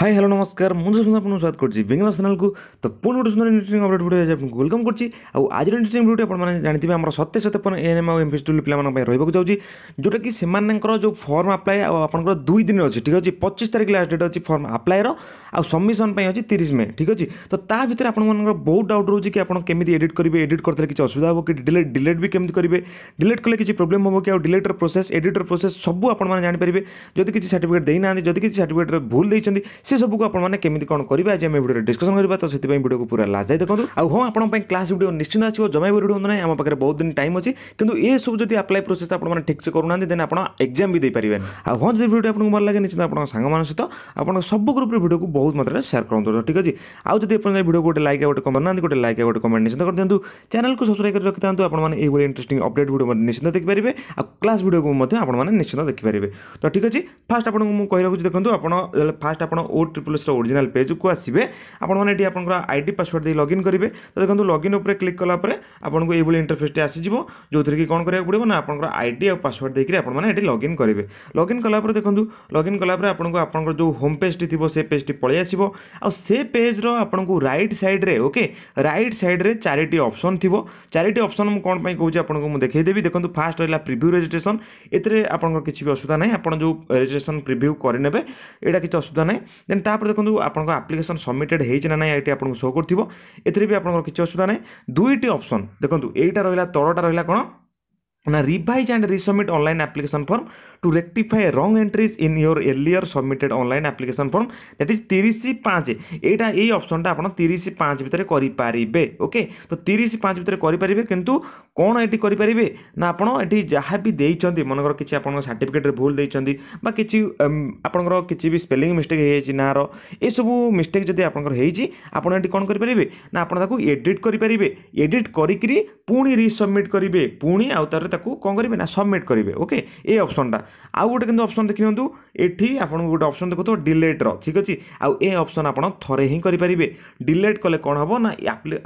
hi hello নমস্কার মু সুন্দর আপনার স্বাগত করছি বেঙ্গল চ্যানেলকে তো পুঁ গোটে সুন্দর ইন্টারেস্টিং অপডেট ভিডিও আপনার ওয়েলকম করছি আউ আজ ইন্টারেস্টিং ভিডিওটি আপনার জাঁথিবে আমার সত্যে সতেপন এএনএম আউ এমপি স্টুল পিলামানক পাই রহিবাকু যাউছি যোটা কি সেমানকর যে ফর্ম আপ্লাই আউ আপনার দুই দিন অছি ঠিক আছে 25 তারিখ লাস্ট ডেট অছি ফর্ম আপ্লাইর আউ সবমিশন পাই অছি 30 মে ঠিক আছে তো তা ভিতরে আপনার বহুত ডাউট রয়েছে কি আপনার কেমিতি এডিট করবে এডিট করতে কিছু অসুবিধা হব কি ডিলেট ডিলেট বি কেমিতি করবে ডিলেট কলে কিছু প্রোবলেম হব কি আউ ডিলেটর প্রোসেস এডিটর প্রোসেস সবু আপনার জাঁপারে যদি কিছু সার্টিফিকেট দেই না যদি কিছু সার্টিফিকেট ভুল দিয়েছেন ସେ ସବୁକୁ ଆପଣମାନେ କେମିତି କ'ଣ କରିବେ ଆଜି ଆମେ ଭିଡ଼ିଓରେ ଡିସ୍କସନ୍ କରିବା ତ ସେଥିପାଇଁ ଭିଡ଼ିଓକୁ ପୁରା ଲାଷ୍ଟ ଯାଇ ଦେଖନ୍ତୁ ଆଉ ହଁ ଆପଣଙ୍କ ପାଇଁ କ୍ଲାସ୍ ଭିଡ଼ିଓ ନିଶ୍ଚିନ୍ତ ଆସିବ ଜମା ଭିଡ଼ିଓ ନାହିଁ ଆମ ପାଖରେ ବହୁତ ଦିନ ଟାଇମ୍ ଅଛି କିନ୍ତୁ ଏସବୁ ଯଦି ଆପ୍ଲାଏ ପ୍ରୋସେସ୍ ଆପଣମାନେ ଠିକ୍ସେ କରୁନାହାନ୍ତି ଦେନ୍ ଆପଣ ଏକ୍ଜାମ୍ ବି ଦେଇପାରିବେ ଆଉ ହଁ ଯଦି ଭିଡ଼ିଓ ଆପଣଙ୍କୁ ଭଲ ଲାଗେ ନିଶ୍ଚିନ୍ତ ଆପଣଙ୍କ ସାଙ୍ଗମାନଙ୍କ ସହିତ ଆପଣଙ୍କ ସବୁ ଗ୍ରୁପ୍ରେ ଭିଡ଼ିଓକୁ ବହୁତ ମାତ୍ରାରେ ସେୟାର କରନ୍ତୁ ଠିକ୍ ଅଛି ଆଉ ଯଦି ଆପଣ ଭିଡ଼ିଓ ଗୋଟେ ଲାଇକ୍ ଗୋଟେ କମେଣ୍ଟ ନାହାନ୍ତି ଗୋଟେ ଲାଇକ୍ ଗୋଟେ କମେଣ୍ଟ ନିଶ୍ଚିନ୍ତ କରିଦିଅନ୍ତୁ ଚ୍ୟାନେଲକୁ ସବସ୍କ୍ରାଇବ୍ କରି ରଖିଥାନ୍ତୁ ଆପଣମାନେ ଏଇଭଳି ଇଣ୍ଟରେଷ୍ଟିଂ ଅପଡ଼େଟ୍ ଭିଡ଼ିଓ ନିଶ୍ଚିନ୍ତ ଦେଖିପାରିବେ ଆଉ କ୍ଲାସ୍ ଭିଡ଼ିଓକୁ ମଧ୍ୟ ଆପଣମାନେ ନିଶ୍ଚିନ୍ତ ଦେଖିପାରିବେ ତ ଠିକ୍ ଅଛି ଫାଷ୍ଟ ଆପଣଙ୍କୁ ମୁଁ କହି ଦେଖନ୍ତୁ ଆପଣ ଫାଷ୍ଟ ଆପଣ ଓ ଟ୍ରିପଲ୍ ଏସ୍ର ଓରିଜିନାଲ୍ ପେଜ୍କୁ ଆସିବେ ଆପଣମାନେ ଏଠି ଆପଣଙ୍କର ଆଇଡି ପାସୱାର୍ଡ଼ ଦେଇ ଲଗ୍ଇନ୍ କରିବେ ତ ଦେଖନ୍ତୁ ଲଗ୍ଇନ୍ ଉପରେ କ୍ଲିକ୍ କଲା ପରେ ଆପଣଙ୍କୁ ଏଇଭଳି ଇଣ୍ଟରଫେସ୍ଟି ଆସିଯିବ ଯେଉଁଥିରେ କି କ'ଣ କରିବାକୁ ପଡ଼ିବ ନା ଆପଣଙ୍କର ଆଇଡି ଆଉ ପାସୱାର୍ଡ଼ ଦେଇକି ଆପଣମାନେ ଏଠି ଲଗ୍ଇନ୍ କରିବେ ଲଗ୍ଇନ୍ କଲା ପରେ ଦେଖନ୍ତୁ ଲଗ୍ଇନ୍ କଲା ପରେ ଆପଣଙ୍କୁ ଆପଣଙ୍କର ଯେଉଁ ହୋମ୍ ପେଜ୍ଟି ଥିବ ସେ ପେଜ୍ଟି ପଳେଇ ଆସିବ ଆଉ ସେ ପେଜ୍ର ଆପଣଙ୍କୁ ରାଇଟ୍ ସାଇଡ଼୍ରେ ଓକେ ରାଇଟ୍ ସାଇଡ଼୍ରେ ଚାରିଟି ଅପସନ୍ ଥିବ ଚାରିଟି ଅପସନ୍ ମୁଁ କ'ଣ ପାଇଁ କହୁଛି ଆପଣଙ୍କୁ ମୁଁ ଦେଖେଇଦେବି ଦେଖନ୍ତୁ ଫାର୍ଷ୍ଟ ରହିଲା ପ୍ରିଭ୍ୟୁ ରେଜିଷ୍ଟ୍ରେସନ୍ ଏଥିରେ ଆପଣଙ୍କର କିଛି ବି ଅସୁବିଧା ନାହିଁ ଆପଣ ଯେଉଁ ରେଜିଷ୍ଟ୍ରେସନ୍ ପ୍ରିଭ୍ୟୁ କରିନେବେ ଏଇଟା କିଛି ଅସୁବିଧା ନାହିଁ ଦେନ୍ ତାପରେ ଦେଖନ୍ତୁ ଆପଣଙ୍କ ଆପ୍ଲିକେସନ୍ ସବମିଟେଡ଼୍ ହେଇଛି ନା ନାହିଁ ଏଠି ଆପଣଙ୍କୁ ଶୋ କରୁଥିବ ଏଥିରେ ବି ଆପଣଙ୍କର କିଛି ଅସୁବିଧା ନାହିଁ ଦୁଇଟି ଅପସନ୍ ଦେଖନ୍ତୁ ଏଇଟା ରହିଲା ତଳଟା ରହିଲା କ'ଣ Now revise and resubmit online application form to rectify wrong entries in your earlier submitted online application form that is 35 एटा ए ऑप्शन टा आपण 35 ভিতরে করি পারিবে ওকে তো 35 ভিতরে করি পারিবে কিন্তু কোন এটি করি পারিবে না आपण এটি যাহা বি দেইচନ୍ତି মনকৰ কিছি आपण সার্টিফিকেট রে ভুল দেইচନ୍ତି বা কিছি ଆପଣଙ୍କର କିଛି ବି ସ୍ପେଲିଂ ମିଷ୍ଟେକ୍ ହେଇଯାଇଛି ନାଁର ଏସବୁ ମିଷ୍ଟେକ୍ ଯଦି ଆପଣଙ୍କର ହେଇଛି ଆପଣ ଏଠି କ'ଣ କରିପାରିବେ ନା ଆପଣ ତାକୁ ଏଡ଼ିଟ୍ କରିପାରିବେ ଏଡ଼ିଟ୍ କରିକିରି ପୁଣି ରିସବମିଟ୍ କରିବେ ପୁଣି ଆଉ ତା'ର ତାକୁ କ'ଣ କରିବେ ନା ସବମିଟ୍ କରିବେ ଓକେ ଏ ଅପସନ୍ଟା ଆଉ ଗୋଟେ କିନ୍ତୁ ଅପସନ୍ ଦେଖନ୍ତୁ ଏଠି ଆପଣଙ୍କୁ ଗୋଟେ ଅପସନ୍ ଦେଖୁଥିବ ଡିଲେଟ୍ର ଠିକ୍ ଅଛି ଆଉ ଏ ଅପସନ୍ ଆପଣ ଥରେ ହିଁ କରିପାରିବେ ଡିଲେଟ୍ କଲେ କ'ଣ ହେବ ନା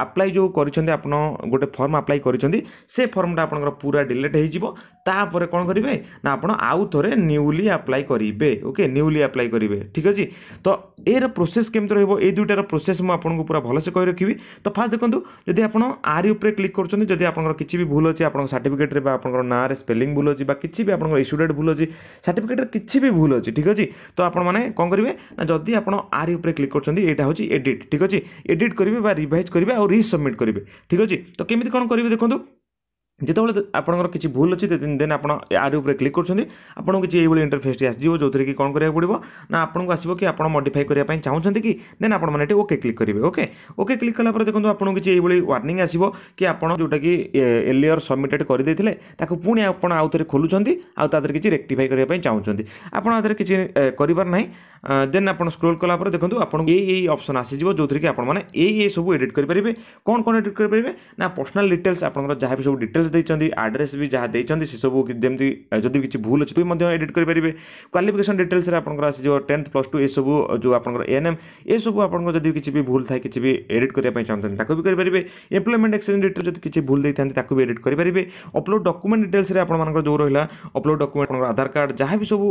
ଆପ୍ଲାଏ ଯେଉଁ କରିଛନ୍ତି ଆପଣ ଗୋଟେ ଫର୍ମ ଆପ୍ଲାଏ କରିଛନ୍ତି ସେ ଫର୍ମଟା ଆପଣଙ୍କର ପୁରା ଡିଲେଟ୍ ହେଇଯିବ ତାପରେ କ'ଣ କରିବେ ନା ଆପଣ ଆଉ ଥରେ ନ୍ୟୁଲି ଆପ୍ଲାଏ କରିବେ ଓକେ ନ୍ୟୁଲି ଆପ୍ଲାଏ କରିବେ ଠିକ୍ ଅଛି ତ ଏର ପ୍ରୋସେସ୍ କେମିତି ରହିବ ଏଇ ଦୁଇଟାର ପ୍ରୋସେସ୍ ମୁଁ ଆପଣଙ୍କୁ ପୁରା ଭଲସେ କହି ରଖିବି ତ ଫାର୍ଷ୍ଟ ଦେଖନ୍ତୁ ଯଦି ଆପଣ ଆରି ଉପରେ କ୍ଲିକ୍ କରୁଛନ୍ତି ଯଦି ଆପଣଙ୍କର କିଛି ବି ଭୁଲ ଅଛି ଆପଣଙ୍କ ସାର୍ଟିଫିକେଟ୍ରେ ବା আপনৰ নামৰে স্পেলিং ভুল হ'ল জি বা কিচিবি আপোনৰ ইস্যু ডেট ভুল হ'ল জি সার্টিফিকেটৰ কিচিবি ভুল হ'ল জি ঠিক আছে জি তো আপোন মানে কোন কৰিবে যদি আপোন আৰি ওপৰ ক্লিক কৰছନ୍ତି এটা হ'ল জি এডিট ঠিক আছে জি এডিট কৰিব বা ৰিভাইজ কৰিব আৰু ৰি সাবমিট কৰিব ঠিক আছে জি তো কিমিত কোন কৰিব দেখোন ଯେତେବେଳେ ଆପଣଙ୍କର କିଛି ଭୁଲ ଅଛି ଦେନ୍ ଆପଣ ଆରି ଉପରେ କ୍ଲିକ୍ କରୁଛନ୍ତି ଆପଣଙ୍କୁ କିଛି ଏଇଭଳି ଇଣ୍ଟରଫେସ୍ଟି ଆସିଯିବ ଯେଉଁଥିରେ କି କ'ଣ କରିବାକୁ ପଡ଼ିବ ନା ଆପଣଙ୍କୁ ଆସିବ କି ଆପଣ ମଡିଫାଇ କରିବା ପାଇଁ ଚାହୁଁଛନ୍ତି କି ଦେନ୍ ଆପଣମାନେ ଏଠି ଓକେ କ୍ଲିକ୍ କରିବେ ଓକେ ଓକେ କ୍ଲିକ୍ କଲା ପରେ ଦେଖନ୍ତୁ ଆପଣଙ୍କୁ କିଛି ଏଇଭଳି ୱାର୍ଣ୍ଣିଂ ଆସିବ କି ଆପଣ ଯେଉଁଟାକି ଏଲିୟର ସବମିଟେଡ୍ କରିଦେଇଥିଲେ ତାକୁ ପୁଣି ଆପଣ ଆଉ ଥରେ ଖୋଲୁଛନ୍ତି ଆଉ ତା ଦେହରେ କିଛି ରେକ୍ଟିଫାଇ କରିବା ପାଇଁ ଚାହୁଁଛନ୍ତି ଆପଣ ଆ ଦେହରେ କିଛି କରିବାର ନାହିଁ ଦେନ୍ ଆପଣ ସ୍କ୍ରୋଲ୍ କଲା ପରେ ଦେଖନ୍ତୁ ଆପଣଙ୍କୁ ଏଇ ଏଇ ଅପସନ୍ ଆସିଯିବ ଯେଉଁଥିରେ କି ଆପଣମାନେ ଏଇ ଏଇ ସବୁ ଏଡ଼ିଟ୍ କରିପାରିବେ କ'ଣ କ'ଣ ଏଡ଼ିଟ୍ କରିପାରିବେ ନା ପର୍ସନାଲ୍ ଡିଟେଲ୍ସ ଆପଣଙ୍କର ଯାହା ବି ସବୁ ଡିଟେଲ୍ସ ଡିଟେଲ୍ସ ଦେଇଛନ୍ତି ଆଡ୍ରେସ୍ ବି ଯାହା ଦେଇଛନ୍ତି ସେସବୁ ଯେମିତି ଯଦି କିଛି ଭୁଲ ଅଛି ବି ମଧ୍ୟ ଏଡିଟ୍ କରିପାରିବେ କ୍ୱାଲିଫିକେସନ୍ ଡିଟେଲ୍ସରେ ଆପଣଙ୍କର ଆସିଯିବ ଟେନ୍ଥ ପ୍ଲସ୍ ଟୁ ଏସବୁ ଯେଉଁ ଆପଣଙ୍କର ଏନ୍ ଏମ୍ ଏସବୁ ଆପଣଙ୍କର ଯଦି କିଛି ବି ଭୁଲ ଥାଏ କିଛି ବି ଏଡିଟ୍ କରିବା ପାଇଁ ଚାହୁଁଛନ୍ତି ତାକୁ ବି କରିପାରିବେ ଏମ୍ପ୍ଲୟମେଣ୍ଟ ଏକ୍ସଚେଞ୍ଜ ଡିଟେଲ୍ ଯଦି କିଛି ଭୁଲ ଦେଇଥାନ୍ତି ତାକୁ ବି ଏଡିଟ୍ କରିପାରିବେ ଅପଲୋଡ଼ ଡକୁମେଣ୍ଟ ଡିଟେଲ୍ସରେ ଆପଣମାନଙ୍କର ଯେଉଁ ରହିଲା ଅପଲୋଡ଼ ଡକୁମେଣ୍ଟ ଆପଣଙ୍କର ଆଧାର କାର୍ଡ଼ ଯାହା ବି ସବୁ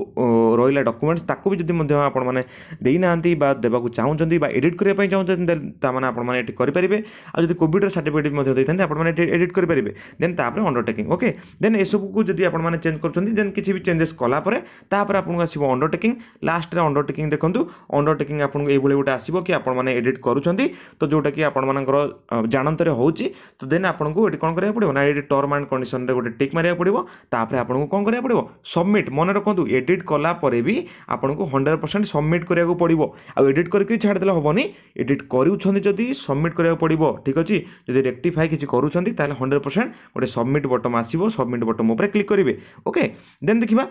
ରହିଲା ଡକୁମେଣ୍ଟସ୍ ତାକୁ ବି ଯଦି ମଧ୍ୟ ଆପଣମାନେ ଦେଇନାହାନ୍ତି ବା ଦେବାକୁ ଚାହୁଁଛନ୍ତି ବା ଏଡିଟ୍ କରିବା ପାଇଁ ଚାହୁଁଛନ୍ତି ତାମାନେ ଆପଣମାନେ ଏଠି କରିପାରିବେ ଆଉ ଯଦି କୋଭିଡ଼ର ସାର୍ଟିଫିକେଟ୍ ମଧ୍ୟ ଦେଇଥାନ୍ତି ଆପଣମାନେ ଏଠି ଏଡିଟ୍ କରିପାରିବେ ଦେନ୍ ତା ତାପରେ ଅଣ୍ଡରଟେକିଂ ଓକେ ଦେନ୍ ଏସବୁକୁ ଯଦି ଆପଣମାନେ ଚେଞ୍ଜ କରୁଛନ୍ତି ଦେନ୍ କିଛି ବି ଚେଞ୍ଜେସ୍ କଲାପରେ ତାପରେ ଆପଣଙ୍କୁ ଆସିବ ଅଣ୍ଡରଟେକିଂ ଲାଷ୍ଟରେ ଅଣ୍ଡରଟେକିଂ ଦେଖନ୍ତୁ ଅଣ୍ଡରଟେକିଂ ଆପଣଙ୍କୁ ଏଇଭଳି ଗୋଟେ ଆସିବ କି ଆପଣମାନେ ଏଡ଼ିଟ୍ କରୁଛନ୍ତି ତ ଯେଉଁଟାକି ଆପଣମାନଙ୍କର ଜାଣନ୍ତରେ ହେଉଛି ତ ଦେନ୍ ଆପଣଙ୍କୁ ଏଠି କ'ଣ କରିବାକୁ ପଡ଼ିବ ନା ଏଇଠି ଟର୍ମ ଆଣ୍ଡ କଣ୍ଡିସନରେ ଗୋଟେ ଟିକ୍ ମାରିବାକୁ ପଡ଼ିବ ତାପରେ ଆପଣଙ୍କୁ କ'ଣ କରିବାକୁ ପଡ଼ିବ ସବମିଟ୍ ମନେ ରଖନ୍ତୁ ଏଡ଼ିଟ୍ କଲା ପରେ ବି ଆପଣଙ୍କୁ ହଣ୍ଡ୍ରେଡ଼ ପରସେଣ୍ଟ ସବମିଟ୍ କରିବାକୁ ପଡ଼ିବ ଆଉ ଏଡ଼ିଟ୍ କରିକି ଛାଡ଼ିଦେଲେ ହେବନି ଏଡ଼ିଟ୍ କରୁଛନ୍ତି ଯଦି ସବମିଟ୍ କରିବାକୁ ପଡ଼ିବ ଠିକ୍ ଅଛି ଯଦି ରେକ୍ଟିଫାଏ କିଛି କରୁଛନ୍ତି ତାହେଲେ ହଣ୍ଡ୍ରେଡ଼ ପରସେଣ୍ଟ ଗୋଟେ सबमिट बटम आसो सबमिट बटम उपरे क्लिक करेंगे ओके देन देखा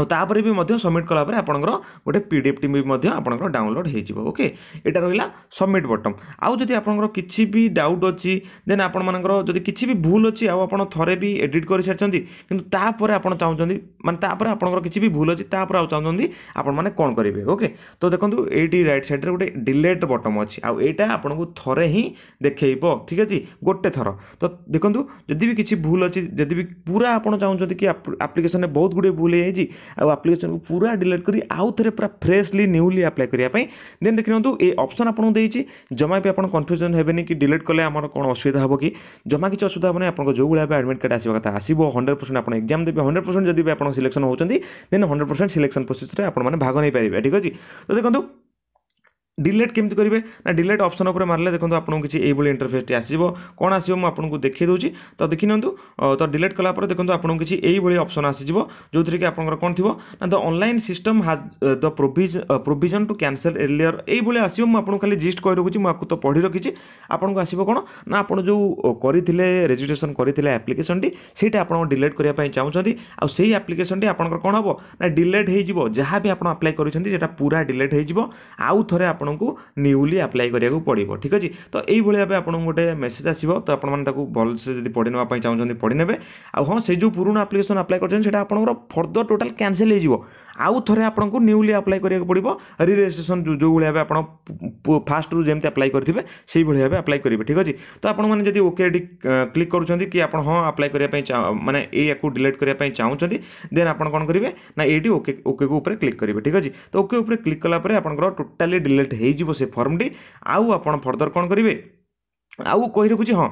ଆଉ ତାପରେ ବି ମଧ୍ୟ ସବମିଟ୍ କଲାପରେ ଆପଣଙ୍କର ଗୋଟେ ପି ଡି ଏଫ୍ ଟି ବି ମଧ୍ୟ ଆପଣଙ୍କର ଡାଉନଲୋଡ଼୍ ହେଇଯିବ ଓକେ ଏଇଟା ରହିଲା ସବମିଟ୍ ବଟମ୍ ଆଉ ଯଦି ଆପଣଙ୍କର କିଛି ବି ଡାଉଟ୍ ଅଛି ଦେନ୍ ଆପଣମାନଙ୍କର ଯଦି କିଛି ବି ଭୁଲ ଅଛି ଆଉ ଆପଣ ଥରେ ବି ଏଡ଼ିଟ୍ କରିସାରିଛନ୍ତି କିନ୍ତୁ ତାପରେ ଆପଣ ଚାହୁଁଛନ୍ତି ମାନେ ତାପରେ ଆପଣଙ୍କର କିଛି ବି ଭୁଲ ଅଛି ତାପରେ ଆଉ ଚାହୁଁଛନ୍ତି ଆପଣମାନେ କ'ଣ କରିବେ ଓକେ ତ ଦେଖନ୍ତୁ ଏଇଠି ରାଇଟ୍ ସାଇଡ଼୍ରେ ଗୋଟେ ଡିଲେଟ୍ ବଟମ୍ ଅଛି ଆଉ ଏଇଟା ଆପଣଙ୍କୁ ଥରେ ହିଁ ଦେଖେଇବ ଠିକ୍ ଅଛି ଗୋଟେ ଥର ତ ଦେଖନ୍ତୁ ଯଦି ବି କିଛି ଭୁଲ ଅଛି ଯଦି ବି ପୁରା ଆପଣ ଚାହୁଁଛନ୍ତି କି ଆପ୍ଲିକେସନ୍ରେ ବହୁତ ଗୁଡ଼ିଏ ଭୁଲ ହେଇଯାଇଛି ଆଉ ଆପ୍ଲିକେସନକୁ ପୁରା ଡିଲିଟ୍ କରି ଆଉ ଥରେ ପୁରା ଫ୍ରେଶଲି ନ୍ୟୁଲି ଆପ୍ଲାଏ କରିବା ପାଇଁ ଦେନ୍ ଦେଖିନିଅନ୍ତୁ ଏ ଅପସନ୍ ଆପଣଙ୍କୁ ଦେଇଛି ଜମା ବି ଆପଣ କନଫ୍ୟୁଜନ୍ ହେବେନି କି ଡିଲିଟ୍ କଲେ ଆମର କ'ଣ ଅସୁବିଧା ହେବ କି ଜମା କିଛି ଅସୁବିଧା ହେବନି ଆପଣଙ୍କ ଯେଉଁ ଭଳିଆ ଆଡ଼ମିଟ୍ କାର୍ଡ଼ ଆସିବା କଥା ଆସିବ ହଣ୍ଡ୍ରେଡ଼ ପରସେଣ୍ଟ ଆପଣ ଏକ୍ଜାମ୍ ଦେବେ ହଣ୍ଡ୍ରେଡ଼ ପରସେଣ୍ଟ ଯଦି ବି ଆପଣ ସିଲେକ୍ସନ୍ ହେଉଛନ୍ତି ଦେନ୍ ହଣ୍ଡ୍ରେଡ଼ ପରସେଣ୍ଟ ସିଲେକ୍ସନ୍ ପ୍ରୋସେସ୍ରେ ଆପଣମାନେ ଭାଗ ନେଇପାରିବେ ଠିକ୍ ଅଛି ତ ଦେଖନ୍ତୁ ডিলেট কেমি করবে না ডিলেট অপসন উপরে মারলে দেখুন আপনার কিছু এইভাবে ইন্টরফেসটি আসব কোণ আসব মু আপনার দেখাই দেছি তো দেখি নিউ তো ডিলেট কলাপরে দেখুন আপনার কিছু এইভাবে অপসন আসব যেথিরে কি আপনার কোণ থাকবে না দ অনলাইন সিস্টম হাজ দ প্রোভিজ প্রোভিজন টু ক্যানসেল এর্লিয়র এইভাবে আসব মু আপনার খালি জিষ্ট করে রাখুছি মু তো পড়ি রাখি আপনার আসব কোণ না আপনার যে করে রেজিষ্ট্রেসন করে আপ্লিকেসনটি সেইটা আপনার ডিলেট করা চাহুমান আর সেই আপ্লিকেসনটি আপনার কোণ হব না ডিলেট হয়ে যাব যা বি আপনার আপ্লাই করছেন সেটা পুরা ডিলেট হয়ে যাব আউ থরে ଆପଣଙ୍କୁ ନ୍ୟୁଲି ଆପ୍ଲାଏ କରିବାକୁ ପଡ଼ିବ ଠିକ୍ ଅଛି ତ ଏଇଭଳି ଭାବେ ଆପଣଙ୍କୁ ଗୋଟେ ମେସେଜ୍ ଆସିବ ତ ଆପଣମାନେ ତାକୁ ଭଲସେ ଯଦି ପଢ଼ି ନେବା ପାଇଁ ଚାହୁଁଛନ୍ତି ପଢ଼ି ନେବେ ଆଉ ହଁ ସେ ଯେଉଁ ପୁରୁଣା ଆପ୍ଲିକେସନ୍ ଆପ୍ଲାଏ କରିଛନ୍ତି ସେଇଟା ଆପଣଙ୍କର ଫର୍ଦର ଟୋଟାଲ୍ କ୍ୟାନସେଲ୍ ହେଇଯିବ ଆଉ ଥରେ ଆପଣଙ୍କୁ ନ୍ୟୁଲି ଆପ୍ଲାଏ କରିବାକୁ ପଡ଼ିବ ରିରେଜିଷ୍ଟ୍ରେସନ୍ ଯେଉଁ ଭଳି ଭାବେ ଆପଣ ଫାଷ୍ଟରୁ ଯେମିତି ଆପ୍ଲାଏ କରିଥିବେ ସେଇଭଳି ଭାବେ ଆପ୍ଲାଏ କରିବେ ଠିକ୍ ଅଛି ତ ଆପଣମାନେ ଯଦି ଓକେ ଡି କ୍ଲିକ୍ କରୁଛନ୍ତି କି ଆପଣ ହଁ ଆପ୍ଲାଏ କରିବା ପାଇଁ ମାନେ ଏଇଆକୁ ଡିଲିଟ୍ କରିବା ପାଇଁ ଚାହୁଁଛନ୍ତି ଦେନ୍ ଆପଣ କ'ଣ କରିବେ ନା ଏଇଠି ଓକେ ଓକେକୁ ଉପରେ କ୍ଲିକ୍ କରିବେ ଠିକ୍ ଅଛି ତ ଓକେ ଉପରେ କ୍ଲିକ୍ କଲା ପରେ ଆପଣଙ୍କର ଟୋଟାଲି ଡିଲିଟ୍ ହେଇଯିବ ସେ ଫର୍ମଟି ଆଉ ଆପଣ ଫର୍ଦର କ'ଣ କରିବେ ଆଉ କହି ରଖୁଛି ହଁ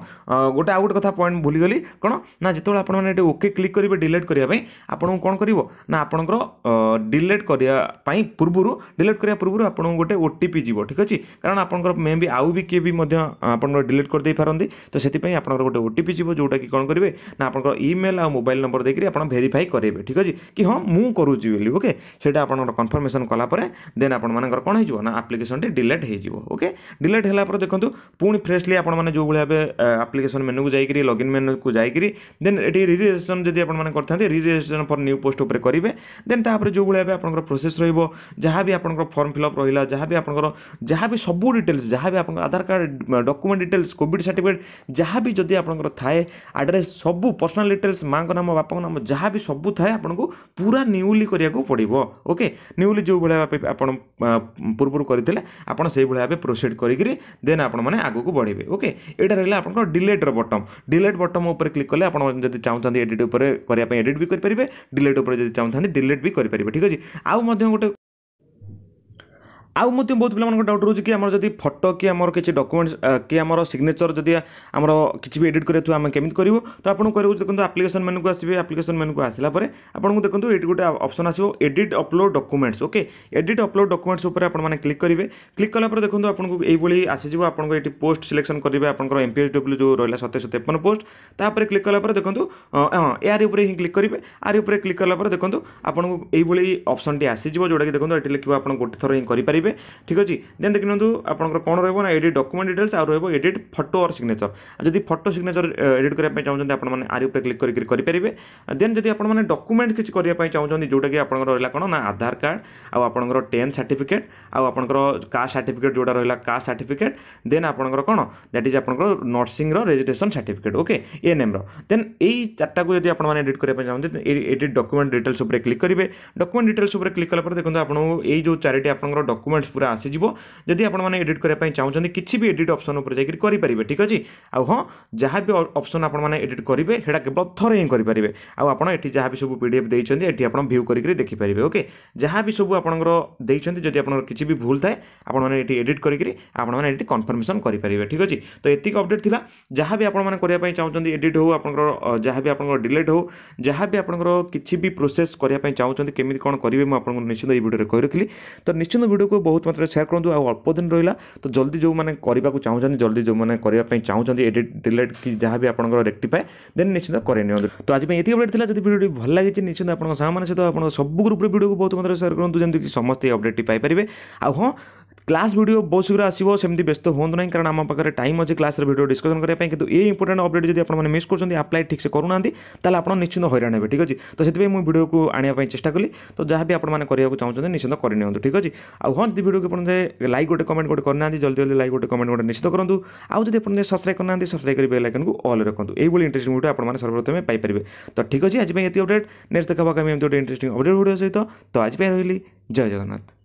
ଗୋଟେ ଆଉ ଗୋଟେ କଥା ପଏଣ୍ଟ ଭୁଲିଗଲି କ'ଣ ନା ଯେତେବେଳେ ଆପଣମାନେ ଏଠି ଓକେ କ୍ଲିକ୍ କରିବେ ଡିଲେଟ୍ କରିବା ପାଇଁ ଆପଣଙ୍କୁ କ'ଣ କରିବ ନା ଆପଣଙ୍କର ଡିଲେଟ୍ କରିବା ପାଇଁ ପୂର୍ବରୁ ଡିଲେଟ୍ କରିବା ପୂର୍ବରୁ ଆପଣଙ୍କୁ ଗୋଟେ ଓ ଟି ପି ଯିବ ଠିକ୍ ଅଛି କାରଣ ଆପଣଙ୍କର ମେ ବି ଆଉ ବି କିଏ ବି ମଧ୍ୟ ଆପଣଙ୍କର ଡିଲେଟ୍ କରିଦେଇପାରନ୍ତି ତ ସେଥିପାଇଁ ଆପଣଙ୍କର ଗୋଟେ ଓ ଟି ପି ଯିବ ଯେଉଁଟାକି କ'ଣ କରିବେ ନା ଆପଣଙ୍କର ଇମେଲ୍ ଆଉ ମୋବାଇଲ୍ ନମ୍ବର ଦେଇକରି ଆପଣ ଭେରିଫାଇ କରାଇବେ ଠିକ୍ ଅଛି କି ହଁ ମୁଁ କରୁଛି ବୋଲି ଓକେ ସେଇଟା ଆପଣଙ୍କର କନଫର୍ମେସନ୍ କଲା ପରେ ଦେନ୍ ଆପଣମାନଙ୍କର କ'ଣ ହେଇଯିବ ନା ଆପ୍ଲିକେସନ୍ଟି ଡିଲେଟ୍ ହେଇଯିବ ଓକେ ଡିଲେଟ୍ ହେଲା ପରେ ଦେଖନ୍ତୁ ପୁଣି ଫ୍ରେଶଲି ଆପଣ ଆପଣମାନେ ଯେଉଁଭଳି ଭାବେ ଆପ୍ଲିକେସନ୍ ମେନୁକୁ ଯାଇକରି ଲଗ୍ଇନ୍ ମେନୁକୁ ଯାଇକରି ଦେନ୍ ଏଠି ରିରେଜିଷ୍ଟ୍ରେସନ୍ ଯଦି ଆପଣମାନେ କରିଥାନ୍ତି ରିରେଜିଷ୍ଟ୍ରେସନ୍ ଫର୍ ନ୍ୟୁ ପୋଷ୍ଟ ଉପରେ କରିବେ ଦେନ୍ ତାପରେ ଯେଉଁ ଭାବେ ଆପଣଙ୍କର ପ୍ରୋସେସ୍ ରହିବ ଯାହା ବି ଆପଣଙ୍କର ଫର୍ମ ଫିଲ୍ଅପ୍ ରହିଲା ଯାହା ବି ଆପଣଙ୍କର ଯାହା ବି ସବୁ ଡିଟେଲ୍ସ ଯାହା ବି ଆପଣଙ୍କର Aadhaar card document details COVID certificate ଯାହା ବି ଯଦି ଆପଣଙ୍କର ଥାଏ ଆଡ଼୍ରେସ୍ ସବୁ ପର୍ସନାଲ୍ ଡିଟେଲ୍ସ ମାଆଙ୍କ ନାମ ବାପାଙ୍କ ନାମ ଯାହା ବି ସବୁ ଥାଏ ଆପଣଙ୍କୁ ପୁରା ନ୍ୟୁଲି କରିବାକୁ ପଡ଼ିବ ଓକେ ନ୍ୟୁଲି ଯେଉଁଭଳି ଭାବେ ଆପଣ ପୂର୍ବରୁ କରିଥିଲେ ଆପଣ ସେଇଭଳି ଭାବେ ପ୍ରୋସିଡ଼୍ କରିକିରି ଦେନ୍ ଆପଣମାନେ ଆଗକୁ ବଢ଼ିବେ ଓକେ ওকে ଏଇଟା ରହିଲା ଆପଣଙ୍କର ଡିଲେଟ୍ର ବଟମ୍ ଡିଲେଟ୍ ବଟମ୍ ଉପରେ କ୍ଲିକ୍ କଲେ ଆପଣ ଯଦି ଚାହୁଁଛନ୍ତି ଏଡ଼ିଟ୍ ଉପରେ କରିବା ପାଇଁ ଏଡ଼ିଟ୍ ବି କରିପାରିବେ ଡିଲେଟ୍ ଉପରେ ଯଦି ଚାହୁଁଥାନ୍ତି ଡିଲେଟ୍ ବି କରିପାରିବେ ଠିକ୍ ଅଛି ଆଉ ମଧ୍ୟ ଗୋଟେ ଆଉ ମଧ୍ୟ ବହୁତ ପିଲାମାନଙ୍କ ଡାଉଟ୍ ରହୁଛି କି ଆମର ଯଦି ଫଟୋ କି ଆମର କିଛି ଡକୁମେଣ୍ଟସ୍ କି ଆମର ସିଗ୍ନେଚର୍ ଯଦି ଆମର କିଛି ବି ଏଡ଼ିଟ୍ କରିବାକୁ ଆମେ କେମିତି କରିବୁ ତ ଆପଣଙ୍କୁ କରିବୁ ଦେଖନ୍ତୁ ଆପ୍ଲିକେସନ୍ ମେନୁକୁ ଆସିବେ ଆପ୍ଲିକେସନ୍ ମେନୁକୁ ଆସିଲା ପରେ ଆପଣଙ୍କୁ ଦେଖନ୍ତୁ ଏଇଠି ଗୋଟେ ଅପସନ୍ ଆସିବ edit upload documents okay edit upload documents ଉପରେ ଆପଣମାନେ କ୍ଲିକ୍ କରିବେ କ୍ଲିକ୍ କଲା ପରେ ଦେଖନ୍ତୁ ଆପଣଙ୍କୁ ଏଇଭଳି ଆସିଯିବ ଆପଣଙ୍କୁ ଏଠି ପୋଷ୍ଟ ସିଲେକ୍ସନ୍ କରିବେ ଆପଣଙ୍କର ଏମ୍ ପି ଏଚ୍ ଡବ୍ଲ୍ୟୁ ଯେଉଁ ରହିଲା ସତେଇଶ ତେପନ ପୋଷ୍ଟ ତାପରେ କ୍ଲିକ୍ କଲା ପରେ ଦେଖନ୍ତୁ ହଁ ଏହାରି ଉପରେ ହିଁ କ୍ଲିକ୍ କରିବେ ଆରି ଉପରେ କ୍ଲିକ୍ କଲା ପରେ ଦେଖନ୍ତୁ ଆପଣଙ୍କୁ ଏଇଭଳି ଅପସନ୍ଟି ଆସିଯିବ ଯେଉଁଟାକି ଦେଖନ୍ତୁ ଏଠି ଲେଖିବ ଆପଣ ଗୋଟେ ଥର ହିଁ କରିପାରିବେ କରିପାରିବେ ଠିକ୍ ଅଛି ଦେନ୍ ଦେଖିନିଅନ୍ତୁ ଆପଣଙ୍କର କ'ଣ ରହିବ ନା ଏଡ଼ିଟ୍ ଡକୁମେଣ୍ଟ ଡିଟେଲ୍ସ ଆଉ ରହିବ ଏଡ଼ିଟ୍ ଫଟୋ ଅର୍ ସିଗ୍ନେଚର୍ ଆଉ ଯଦି ଫଟୋ ସିଗ୍ନେଚର୍ ଏଡ଼ିଟ୍ କରିବା ପାଇଁ ଚାହୁଁଛନ୍ତି ଆପଣମାନେ ଆରି ଉପରେ କ୍ଲିକ୍ କରିକି କରିପାରିବେ ଦେନ୍ ଯଦି ଆପଣମାନେ ଡକୁମେଣ୍ଟ କିଛି କରିବା ପାଇଁ ଚାହୁଁଛନ୍ତି ଯେଉଁଟାକି ଆପଣଙ୍କର ରହିଲା କ'ଣ ନା ଆଧାର କାର୍ଡ଼ ଆଉ ଆପଣଙ୍କର ଟେନ୍ଥ ସାର୍ଟିଫିକେଟ୍ ଆଉ ଆପଣଙ୍କର କାଷ୍ଟ ସାର୍ଟିଫିକେଟ୍ ଯେଉଁଟା ରହିଲା କାଷ୍ଟ ସାର୍ଟିଫିକେଟ୍ ଦେନ୍ ଆପଣଙ୍କର କ'ଣ ଦ୍ୟାଟ୍ ଇଜ୍ ଆପଣଙ୍କର ନର୍ସିଂର ରେଜିଷ୍ଟ୍ରେସନ୍ ସାର୍ଟିଫିକେଟ୍ ଓକେ ଏଏନ୍ଏମ୍ର ଦେନ୍ ଏଇ ଚାରିଟାକୁ ଯଦି ଆପଣମାନେ ଏଡ଼ିଟ୍ କରିବା ପାଇଁ ଚାହୁଁଛନ୍ତି ଏଡ଼ିଟ୍ ଡକୁମେଣ୍ଟ ଡିଟେଲ୍ସ ଉପରେ କ୍ଲିକ୍ କରିବେ ଡକୁମେଣ୍ଟ ଡିଟେଲ୍ସ ଉପରେ କ୍ଲିକ୍ କଲା ପରେ ଦେଖନ୍ତୁ ଆପଣଙ୍କୁ ଏଇ ଯେଉଁ ଚାରିଟି ଆପଣଙ୍କର ଡକୁମେଣ୍ଟ ডকুমেন্টস পুরা আসিযোগ যদি আপনার এডিট করা চাহুন কিছু বি এডিট অপসন উপরে যাই করে ঠিক আছে আউ হ্যাঁ যা বি অপসন আপনার এডিট করবে সেটা কেবল থরে হি করে আপনার এটি যা বি সব পিডিএফ দিয়েছেন এটি আপনার ভিউ করি দেখিপারে ওকে যা বি সব আপনার দিয়েছেন যদি আপনার কিছু বি ভুল থাকে আপনার এটি এডিট করি আপনার এটি কনফর্মেসন করে ঠিক আছে তো এতিক অপডেট লা যা বি আপনার করা চাহুন এডিট হো আপনার যা বি আপনার ডিলেট হো যা বি আপনার কিছু বি প্রোসেস করা চাহুন কেমি কোণ করবে মু আপনার নিশ্চিত এই ভিডিওরে কই রাখি তো নিশ্চিত ভিডিওকে ବହୁତ ମାତ୍ରାରେ ସେୟାର କରନ୍ତୁ ଆଉ ଅଳ୍ପ ଦିନ ରହିଲା ତ ଜଲ୍ଦି ଯେଉଁମାନେ କରିବାକୁ ଚାହୁଁଛନ୍ତି ଜଲ୍ଦି ଯେଉଁମାନେ କରିବା ପାଇଁ ଚାହୁଁଛନ୍ତି ଏଡ଼ିଟ୍ ଡିଲେଟ୍ କି ଯାହା ବି ଆପଣଙ୍କର ରେକ୍ଟିଫାଏ ଦେନ୍ ନିଶ୍ଚିତ କରେଇ ନିଅନ୍ତୁ ତ ଆଜି ପାଇଁ ଏତିକି ଅପଡ଼େଟ୍ ଥିଲା ଯଦି ଭିଡ଼ିଓଟି ଭଲ ଲାଗିଛି ନିଶ୍ଚିତ ଆପଣଙ୍କ ସାଙ୍ଗମାନେ ସହିତ ଆପଣଙ୍କ ସବୁ ଗ୍ରୁପ୍ରେ ଭିଡ଼ିଓକୁ ବହୁତ ମାତ୍ରାରେ ସେୟାର କରନ୍ତୁ ଯେମିତିକି ସମସ୍ତେ ଅପଡ଼େଟ୍ଟି ପାଇପାରିବେ ଆଉ ହଁ କ୍ଲାସ୍ ଭିଡ଼ିଓ ବହୁତ ଶୀଘ୍ର ଆସିବ ସେମିତି ବ୍ୟସ୍ତ ହୁଅନ୍ତୁ ନାହିଁ କାରଣ ଆମ ପାଖରେ ଟାଇମ୍ ଅଛି କ୍ଲାସ୍ରେ ଭିଡ଼ିଓ ଡିସ୍କସନ୍ କରିବା ପାଇଁ କିନ୍ତୁ ଏ ଇମ୍ପୋର୍ଟାଣ୍ଟ ଅପଡ଼େଟ୍ ଯଦି ଆପଣମାନେ ମିସ୍ କରୁଛନ୍ତି ଆପ୍ଲାଏ ଠିକ୍ସେ କରୁନାହାନ୍ତି ତାହେଲେ ଆପଣ ନିଶ୍ଚିନ୍ତ ହଇରାଣ ହେବେ ଠିକ୍ ଅଛି ତ ସେଥିପାଇଁ ମୁଁ ଭିଡ଼ିଓକୁ ଆଣିବା ପାଇଁ ଚେଷ୍ଟା କଲି ତ ଯାହା ବି ଆପଣମାନେ କରିବାକୁ ଚାହୁଁଛନ୍ତି ନିଶ୍ଚିନ୍ତ କରିନିଅନ୍ତୁ ଠିକ୍ ଅଛି ଆଉ ହଁ ଯଦି ଭିଡ଼ିଓକୁ ଆପଣ ଲାଇକ୍ ଗୋଟେ କମେଣ୍ଟ ଗୋଟେ କରିନାହାନ୍ତି ଜଲ୍ଦି ଜଲ୍ଦି ଲାଇକ୍ ଗୋଟେ କମେଣ୍ଟ ଗୋଟେ ନିଶ୍ଚିତ କରନ୍ତୁ ଆଉ ଯଦି ଆପଣ ସବସ୍କ୍ରାଇବ୍ କରିନାହାନ୍ତି ସବସ୍କ୍ରାଇବ୍ କରି ବେଲ୍ ଆଇକନ୍କୁ ଅଲ୍ ରଖନ୍ତୁ ଏଇଭଳି ଇଣ୍ଟରେଷ୍ଟିଂ ଭିଡ଼ିଓ ଆପଣମାନେ ସର୍ବପ୍ରଥମେ ପାଇପାରିବେ ତ ଠିକ୍ ଅଛି ଆଜି ପାଇଁ ଏତିକି ଅପଡ଼େଟ୍ ନେକ୍ସଟ ଦେଖା ପାଖା ଏମିତି ଗୋଟେ ଇଣ୍ଟରେଷ୍ଟିଂ ଅପଡ଼େଟ୍ ଭିଡ଼ିଓ ସହିତ ତ ଆଜି ପାଇଁ ରହିଲି ଜୟ ଜଗନ୍ନାଥ